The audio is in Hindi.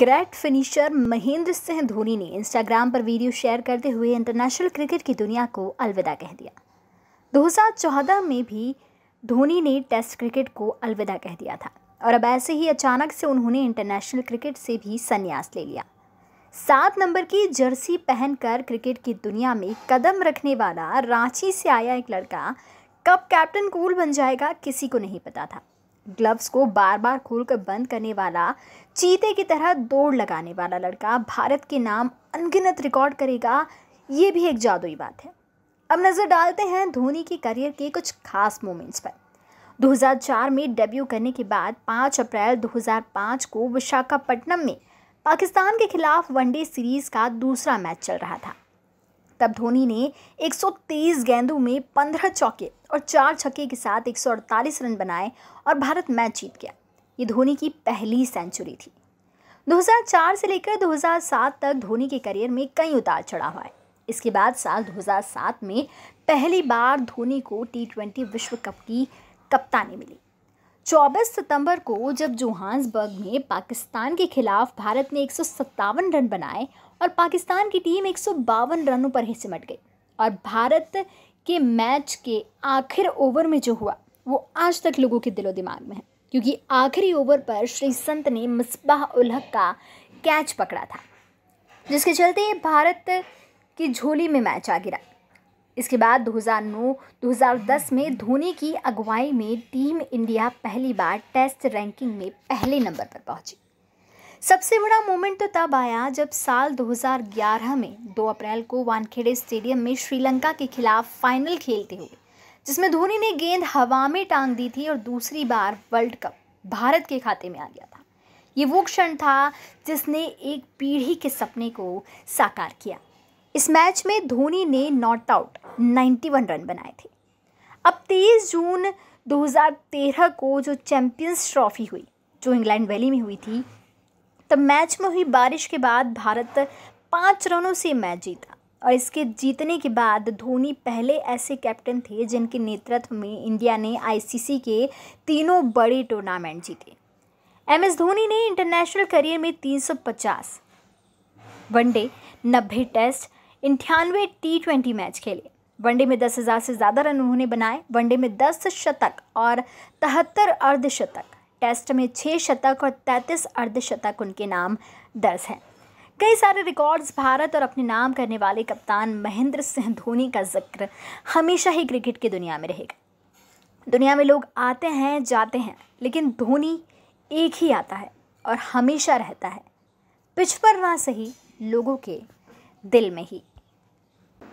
ग्रेट फिनिशर महेंद्र सिंह धोनी ने इंस्टाग्राम पर वीडियो शेयर करते हुए इंटरनेशनल क्रिकेट की दुनिया को अलविदा कह दिया 2014 में भी धोनी ने टेस्ट क्रिकेट को अलविदा कह दिया था और अब ऐसे ही अचानक से उन्होंने इंटरनेशनल क्रिकेट से भी संन्यास ले लिया सात नंबर की जर्सी पहनकर क्रिकेट की दुनिया में कदम रखने वाला रांची से आया एक लड़का कब कैप्टन कूल बन जाएगा किसी को नहीं पता था ग्लव्स को बार बार खोल कर बंद करने वाला चीते की तरह दौड़ लगाने वाला लड़का भारत के नाम अनगिनत रिकॉर्ड करेगा ये भी एक जादुई बात है अब नज़र डालते हैं धोनी के करियर के कुछ खास मोमेंट्स पर 2004 में डेब्यू करने के बाद 5 अप्रैल 2005 को विशाखापट्टनम में पाकिस्तान के खिलाफ वनडे सीरीज़ का दूसरा मैच चल रहा था तब धोनी ने 130 गेंदों में 15 चौके और चार छक्के के साथ 148 रन बनाए और भारत मैच जीत गया ये धोनी की पहली सेंचुरी थी 2004 से लेकर 2007 तक धोनी के करियर में कई उतार चढ़ाव आए इसके बाद साल 2007 में पहली बार धोनी को टी विश्व कप की कप्तानी मिली 24 सितंबर को जब जोहान्सबर्ग में पाकिस्तान के खिलाफ भारत ने एक रन बनाए और पाकिस्तान की टीम एक रनों पर ही सिमट गई और भारत के मैच के आखिर ओवर में जो हुआ वो आज तक लोगों के दिलो दिमाग में है क्योंकि आखिरी ओवर पर श्री संत ने मिसबाह उलहक का कैच पकड़ा था जिसके चलते भारत की झोली में मैच आ गिरा इसके बाद 2009, 2010 में धोनी की अगुवाई में टीम इंडिया पहली बार टेस्ट रैंकिंग में पहले नंबर पर पहुंची सबसे बड़ा मोमेंट तो तब आया जब साल 2011 में 2 अप्रैल को वानखेड़े स्टेडियम में श्रीलंका के खिलाफ फाइनल खेलते हुए जिसमें धोनी ने गेंद हवा में टांग दी थी और दूसरी बार वर्ल्ड कप भारत के खाते में आ गया था ये वो क्षण था जिसने एक पीढ़ी के सपने को साकार किया इस मैच में धोनी ने नॉट आउट 91 रन बनाए थे अब 23 जून 2013 को जो चैंपियंस ट्रॉफी हुई जो इंग्लैंड वैली में हुई थी तब मैच में हुई बारिश के बाद भारत पाँच रनों से मैच जीता और इसके जीतने के बाद धोनी पहले ऐसे कैप्टन थे जिनके नेतृत्व में इंडिया ने आईसीसी के तीनों बड़े टूर्नामेंट जीते एम एस धोनी ने इंटरनेशनल करियर में 350 वनडे नब्बे टेस्ट इंठानवे टी ट्वेंटी मैच खेले वनडे में दस हज़ार से ज़्यादा रन उन्होंने बनाए वनडे में दस शतक और तहत्तर अर्धशतक टेस्ट में छः शतक और तैंतीस अर्धशतक उनके नाम दर्ज हैं कई सारे रिकॉर्ड्स भारत और अपने नाम करने वाले कप्तान महेंद्र सिंह धोनी का जिक्र हमेशा ही क्रिकेट की दुनिया में रहेगा दुनिया में लोग आते हैं जाते हैं लेकिन धोनी एक ही आता है और हमेशा रहता है पिछ पर ना सही लोगों के दिल में ही